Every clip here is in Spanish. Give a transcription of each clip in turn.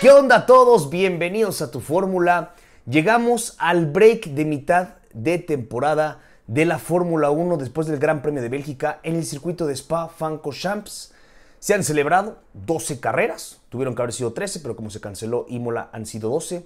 ¿Qué onda a todos? Bienvenidos a tu fórmula. Llegamos al break de mitad de temporada de la Fórmula 1 después del Gran Premio de Bélgica en el circuito de Spa Champs. Se han celebrado 12 carreras, tuvieron que haber sido 13, pero como se canceló Imola han sido 12.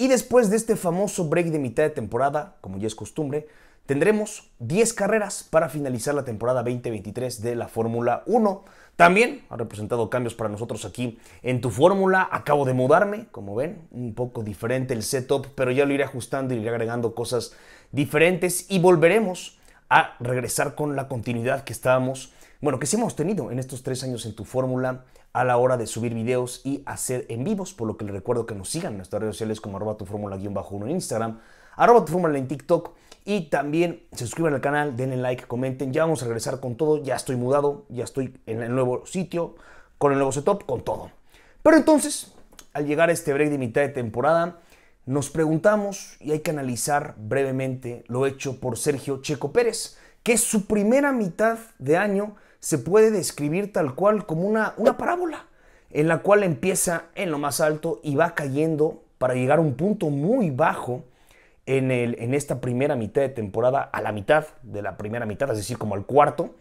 Y después de este famoso break de mitad de temporada, como ya es costumbre, tendremos 10 carreras para finalizar la temporada 2023 de la Fórmula 1. También ha representado cambios para nosotros aquí en tu fórmula. Acabo de mudarme, como ven, un poco diferente el setup, pero ya lo iré ajustando y iré agregando cosas diferentes y volveremos a regresar con la continuidad que estábamos, bueno, que sí hemos tenido en estos tres años en tu fórmula a la hora de subir videos y hacer en vivos, por lo que les recuerdo que nos sigan en nuestras redes sociales como arroba tu fórmula uno en Instagram, arroba tu fórmula en TikTok y también se suscriban al canal, denle like, comenten, ya vamos a regresar con todo, ya estoy mudado, ya estoy en el nuevo sitio, con el nuevo setup, con todo. Pero entonces, al llegar a este break de mitad de temporada, nos preguntamos y hay que analizar brevemente lo hecho por Sergio Checo Pérez, que es su primera mitad de año se puede describir tal cual como una, parábola, en la cual empieza en lo más alto y va cayendo para llegar a un punto muy bajo en, el, en esta primera mitad de temporada, a la mitad de la primera mitad, es decir, como al cuarto,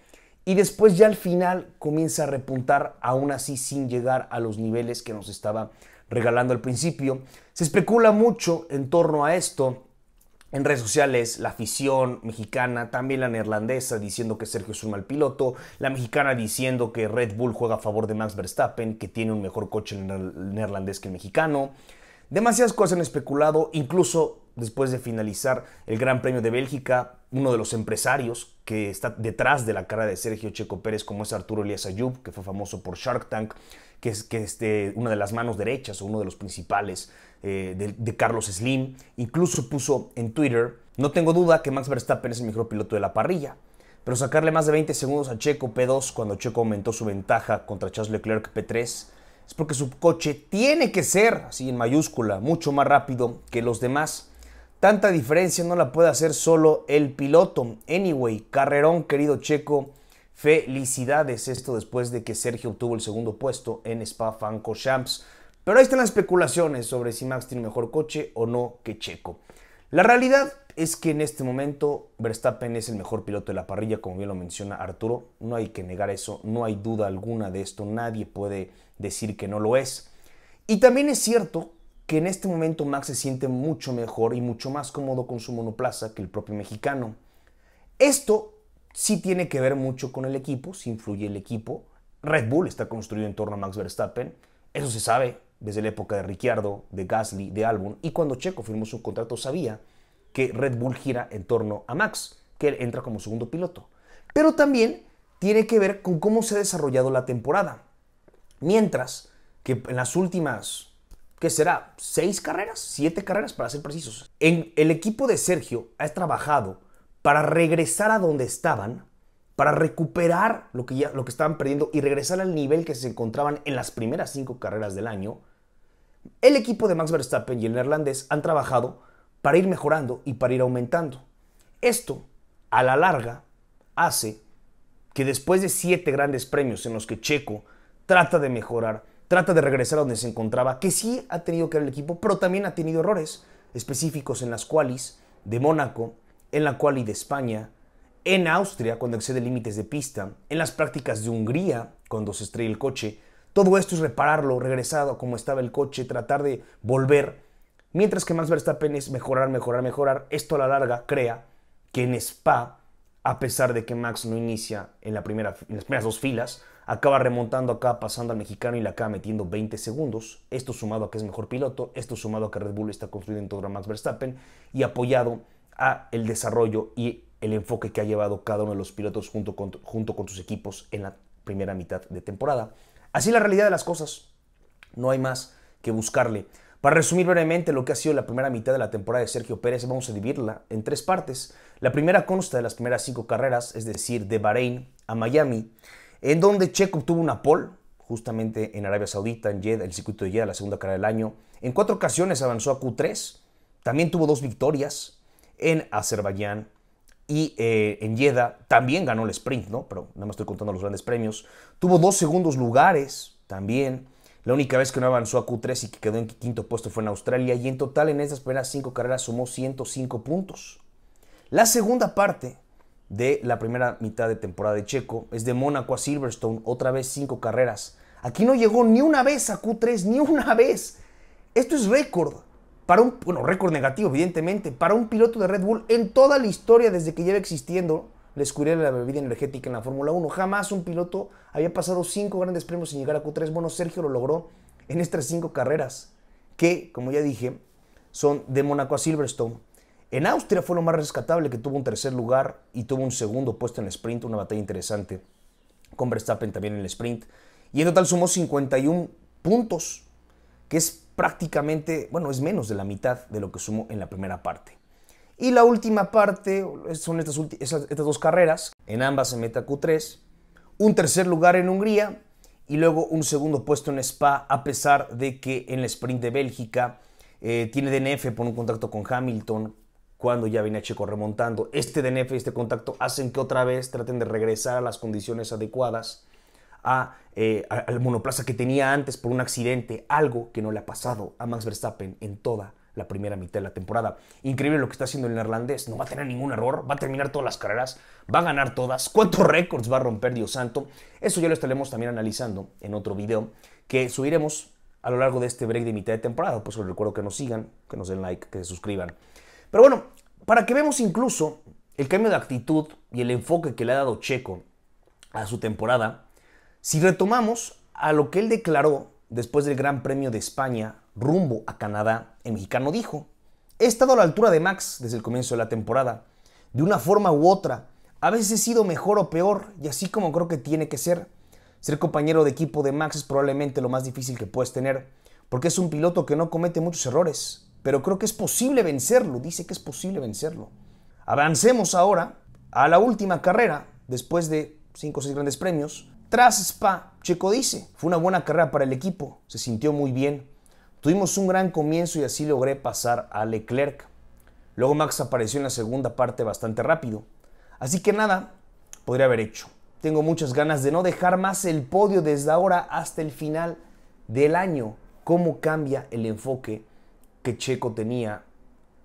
y después ya al final comienza a repuntar, aún así sin llegar a los niveles que nos estaba regalando al principio. Se especula mucho en torno a esto, en redes sociales la afición mexicana, también la neerlandesa diciendo que Sergio es un mal piloto, la mexicana diciendo que Red Bull juega a favor de Max Verstappen, que tiene un mejor coche neerlandés que el mexicano. Demasiadas cosas han especulado, incluso después de finalizar el Gran Premio de Bélgica, uno de los empresarios que está detrás de la cara de Sergio Checo Pérez, como es Arturo Elías Ayub, que fue famoso por Shark Tank, que es, que una de las manos derechas o uno de los principales eh, de, de, Carlos Slim. Incluso puso en Twitter, no tengo duda que Max Verstappen es el mejor piloto de la parrilla, pero sacarle más de 20 segundos a Checo P2 cuando Checo aumentó su ventaja contra Charles Leclerc P3 es porque su coche tiene que ser, así en mayúscula, mucho más rápido que los demás. Tanta diferencia no la puede hacer solo el piloto. Anyway, carrerón, querido Checo, felicidades. Esto después de que Sergio obtuvo el segundo puesto en Spa Champs. Pero ahí están las especulaciones sobre si Max tiene mejor coche o no que Checo. La realidad es que en este momento Verstappen es el mejor piloto de la parrilla, como bien lo menciona Arturo. No hay que negar eso, no hay duda alguna de esto, nadie puede decir que no lo es. Y también es cierto que en este momento Max se siente mucho mejor y mucho más cómodo con su monoplaza que el propio mexicano. Esto sí tiene que ver mucho con el equipo, si influye el equipo. Red Bull está construido en torno a Max Verstappen, eso se sabe desde la época de Ricciardo, de Gasly, de Albon, y cuando Checo firmó su contrato sabía que Red Bull gira en torno a Max, que él entra como segundo piloto. Pero también tiene que ver con cómo se ha desarrollado la temporada. Mientras que en las últimas ¿qué será? ¿Seis carreras? ¿Siete carreras para ser precisos? En el equipo de Sergio ha trabajado para regresar a donde estaban, para recuperar lo que, ya, lo que estaban perdiendo y regresar al nivel que se encontraban en las primeras cinco carreras del año. El equipo de Max Verstappen y el neerlandés han trabajado para ir mejorando y para ir aumentando. Esto, a la larga, hace que después de siete grandes premios en los que Checo trata de mejorar, trata de regresar a donde se encontraba, que sí ha tenido que ver el equipo, pero también ha tenido errores específicos en las cualis de Mónaco, en la quali de España, en Austria cuando excede límites de pista, en las prácticas de Hungría cuando se estrella el coche. Todo esto es repararlo, regresado como estaba el coche, tratar de volver. Mientras que Max Verstappen es mejorar, mejorar, mejorar. Esto a la larga crea que en Spa, a pesar de que Max no inicia en, la en las primeras dos filas, Acaba remontando acá, pasando al mexicano y la acaba metiendo 20 segundos. Esto sumado a que es mejor piloto, esto sumado a que Red Bull está construido en todo Max Verstappen y apoyado a el desarrollo y el enfoque que ha llevado cada uno de los pilotos junto junto con sus equipos en la primera mitad de temporada. Así la realidad de las cosas. No hay más que buscarle. Para resumir brevemente lo que ha sido la primera mitad de la temporada de Sergio Pérez, vamos a dividirla en tres partes. La primera consta de las primeras cinco carreras, es decir, de Bahrein a Miami en donde Checo obtuvo una pole, justamente en Arabia Saudita, en Jeddah, el circuito de Jeddah, la segunda carrera del año. En cuatro ocasiones avanzó a Q3, también tuvo dos victorias en Azerbaiyán y eh, en Jeddah también ganó el sprint, ¿no? Pero nada más estoy contando los grandes premios. Tuvo dos segundos lugares también. La única vez que no avanzó a Q3 y que quedó en quinto puesto fue en Australia y en total en esas primeras cinco carreras sumó 105 puntos. La segunda parte de la primera mitad de temporada de Checo. Es de Mónaco a Silverstone, otra vez cinco carreras. Aquí no llegó ni una vez a Q3, ni una vez. Esto es récord. Para un, bueno, récord negativo, evidentemente, para un piloto de Red Bull en toda la historia desde que lleva existiendo la escuridad de la bebida energética en la Fórmula 1. Jamás un piloto había pasado cinco grandes premios sin llegar a Q3. Bueno, Sergio lo logró en estas cinco carreras, que, como ya dije, son de Mónaco a Silverstone. En Austria fue lo más rescatable, que tuvo un tercer lugar y tuvo un segundo puesto en el sprint, una batalla interesante con Verstappen también en el sprint. Y en total sumó 51 puntos, que es prácticamente, bueno, es menos de la mitad de lo que sumó en la primera parte. Y la última parte son estas, estas dos carreras, en ambas se meta Q3, un tercer lugar en Hungría y luego un segundo puesto en Spa, a pesar de que en el sprint de Bélgica eh, tiene DNF por un contrato con Hamilton, cuando ya viene Checo remontando. Este DNF y este contacto hacen que otra vez traten de regresar a las condiciones adecuadas a, eh, al monoplaza que tenía antes por un accidente, algo que no le ha pasado a Max Verstappen en toda la primera mitad de la temporada. Increíble lo que está haciendo el neerlandés, no va a tener ningún error, va a terminar todas las carreras, va a ganar todas, cuántos récords va a romper Dios santo. Eso ya lo estaremos también analizando en otro video que subiremos a lo largo de este break de mitad de temporada. Pues les recuerdo que nos sigan, que nos den like, que se suscriban pero bueno, para que vemos incluso el cambio de actitud y el enfoque que le ha dado Checo a su temporada, si retomamos a lo que él declaró después del Gran Premio de España rumbo a Canadá, el mexicano dijo, he estado a la altura de Max desde el comienzo de la temporada, de una forma u otra, a veces he sido mejor o peor, y así como creo que tiene que ser. Ser compañero de equipo de Max es probablemente lo más difícil que puedes tener, porque es un piloto que no comete muchos errores, pero creo que es posible vencerlo, dice que es posible vencerlo. Avancemos ahora a la última carrera, después de 5 o 6 grandes premios. Tras Spa, Checo dice, fue una buena carrera para el equipo, se sintió muy bien. Tuvimos un gran comienzo y así logré pasar a Leclerc. Luego Max apareció en la segunda parte bastante rápido. Así que nada, podría haber hecho. Tengo muchas ganas de no dejar más el podio desde ahora hasta el final del año. ¿Cómo cambia el enfoque que Checo tenía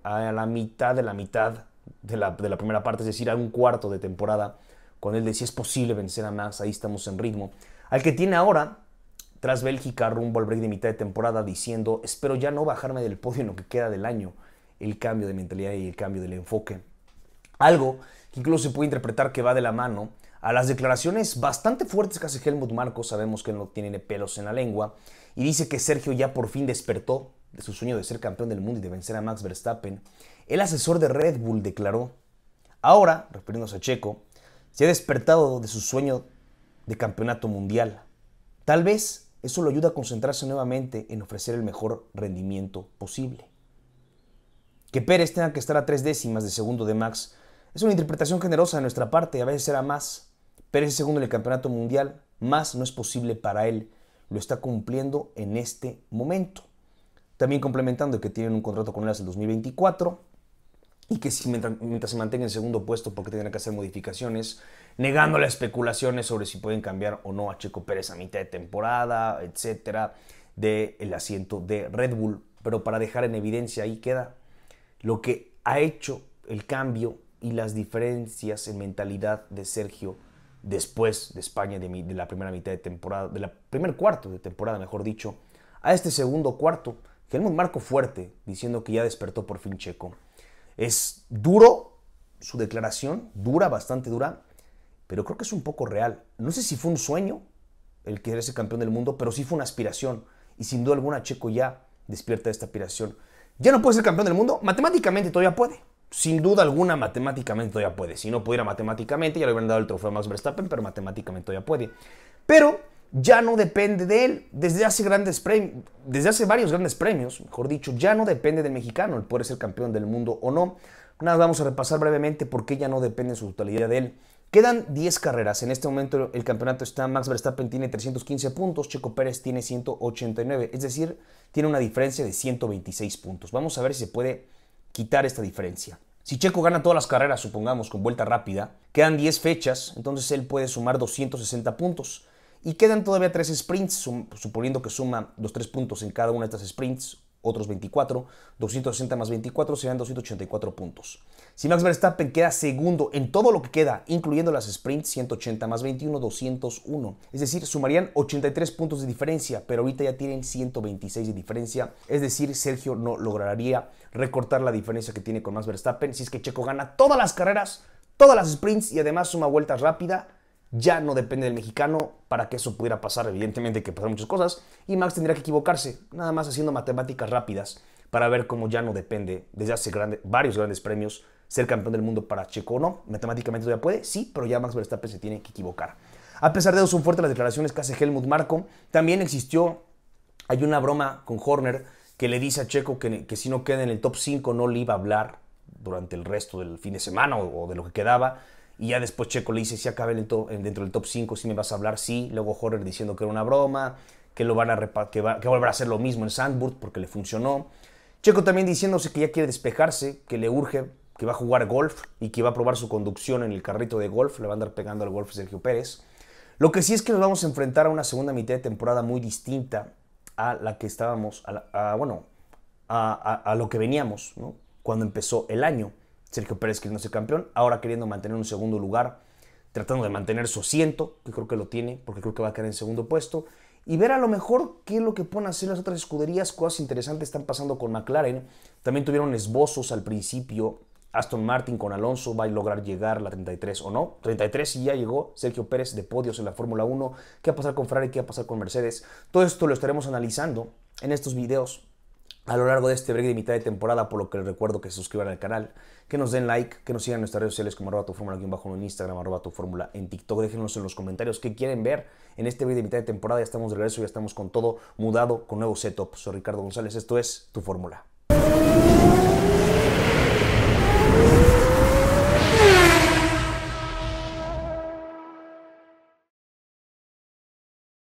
a la mitad de la mitad de la, primera parte, es decir, a un cuarto de temporada, cuando él decía es posible vencer a más. ahí estamos en ritmo, al que tiene ahora tras Bélgica rumbo al break de mitad de temporada diciendo espero ya no bajarme del podio en lo que queda del año, el cambio de mentalidad y el cambio del enfoque. Algo que incluso se puede interpretar que va de la mano a las declaraciones bastante fuertes que hace Helmut Marco, sabemos que no tiene pelos en la lengua, y dice que Sergio ya por fin despertó de su sueño de ser campeón del mundo y de vencer a Max Verstappen, el asesor de Red Bull declaró, ahora, refiriéndose a Checo, se ha despertado de su sueño de campeonato mundial. Tal vez eso lo ayuda a concentrarse nuevamente en ofrecer el mejor rendimiento posible. Que Pérez tenga que estar a tres décimas de segundo de Max es una interpretación generosa de nuestra parte, a veces será más. Pérez es segundo en el campeonato mundial, más no es posible para él. Lo está cumpliendo en este momento. También complementando que tienen un contrato con él hasta el 2024 y que si mientras, se mantenga en segundo puesto porque tendrán que hacer modificaciones, negando las especulaciones sobre si pueden cambiar o no a Checo Pérez a mitad de temporada, etcétera, del asiento de Red Bull. Pero para dejar en evidencia ahí queda lo que ha hecho el cambio y las diferencias en mentalidad de Sergio después de España de, de la primera mitad de temporada, de la primer cuarto de temporada, mejor dicho, a este segundo cuarto Helmut un marco fuerte diciendo que ya despertó por fin Checo. Es duro su declaración, dura, bastante dura, pero creo que es un poco real. No sé si fue un sueño el querer ser campeón del mundo, pero sí fue una aspiración. Y sin duda alguna Checo ya despierta esta aspiración. Ya no puede ser campeón del mundo, matemáticamente todavía puede. Sin duda alguna, matemáticamente todavía puede. Si no pudiera matemáticamente, ya le hubieran dado el trofeo a Max Verstappen, pero matemáticamente todavía puede. Pero ya no depende de él. Desde hace, grandes desde hace varios grandes premios, mejor dicho, ya no depende del mexicano el poder ser campeón del mundo o no. Nada, vamos a repasar brevemente por qué ya no depende en su totalidad de él. Quedan 10 carreras. En este momento el campeonato está, Max Verstappen tiene 315 puntos, Checo Pérez tiene 189, es decir, tiene una diferencia de 126 puntos. Vamos a ver si se puede quitar esta diferencia. Si Checo gana todas las carreras, supongamos, con vuelta rápida, quedan 10 fechas, entonces él puede sumar 260 puntos. Y quedan todavía tres sprints, suponiendo que suma los tres puntos en cada una de estas sprints, otros 24, 260 más 24 serían 284 puntos. Si Max Verstappen queda segundo en todo lo que queda, incluyendo las sprints, 180 más 21, 201. Es decir, sumarían 83 puntos de diferencia, pero ahorita ya tienen 126 de diferencia. Es decir, Sergio no lograría recortar la diferencia que tiene con Max Verstappen si es que Checo gana todas las carreras, todas las sprints y además suma vueltas rápida ya no depende del mexicano para que eso pudiera pasar. Evidentemente que pasar muchas cosas y Max tendría que equivocarse, nada más haciendo matemáticas rápidas para ver cómo ya no depende desde hace grande, varios grandes premios ser campeón del mundo para Checo o no. Matemáticamente todavía puede, sí, pero ya Max Verstappen se tiene que equivocar. A pesar de eso son fuertes las declaraciones que hace Helmut Marko. También existió, hay una broma con Horner que le dice a Checo que, si no queda en el top 5 no le iba a hablar durante el resto del fin de semana o de lo que quedaba y ya después Checo le dice, si acabe dentro del top 5, si me vas a hablar, sí. Luego Horner diciendo que era una broma, que, lo van a que, va que volverá a hacer lo mismo en Sandburg porque le funcionó. Checo también diciéndose que ya quiere despejarse, que le urge, que va a jugar golf y que va a probar su conducción en el carrito de golf. Le va a andar pegando al golf Sergio Pérez. Lo que sí es que nos vamos a enfrentar a una segunda mitad de temporada muy distinta a la que estábamos, a, bueno, a, lo que veníamos, Cuando empezó el año. Sergio Pérez queriendo ser campeón, ahora queriendo mantener un segundo lugar, tratando de mantener su asiento, que creo que lo tiene, porque creo que va a quedar en segundo puesto, y ver a lo mejor qué es lo que pueden hacer las otras escuderías, cosas interesantes están pasando con McLaren, también tuvieron esbozos al principio, Aston Martin con Alonso va a lograr llegar la 33 o no, 33 y ya llegó Sergio Pérez de podios en la Fórmula 1, qué va a pasar con Ferrari, qué va a pasar con Mercedes, todo esto lo estaremos analizando en estos videos a lo largo de este break de mitad de temporada, por lo que les recuerdo que se suscriban al canal, que nos den like, que nos sigan en nuestras redes sociales como arroba tu fórmula aquí abajo en Instagram, arroba tu fórmula en TikTok, déjenos en los comentarios qué quieren ver en este break de mitad de temporada, ya estamos de regreso, ya estamos con todo mudado, con nuevo setup. Soy Ricardo González, esto es Tu Fórmula.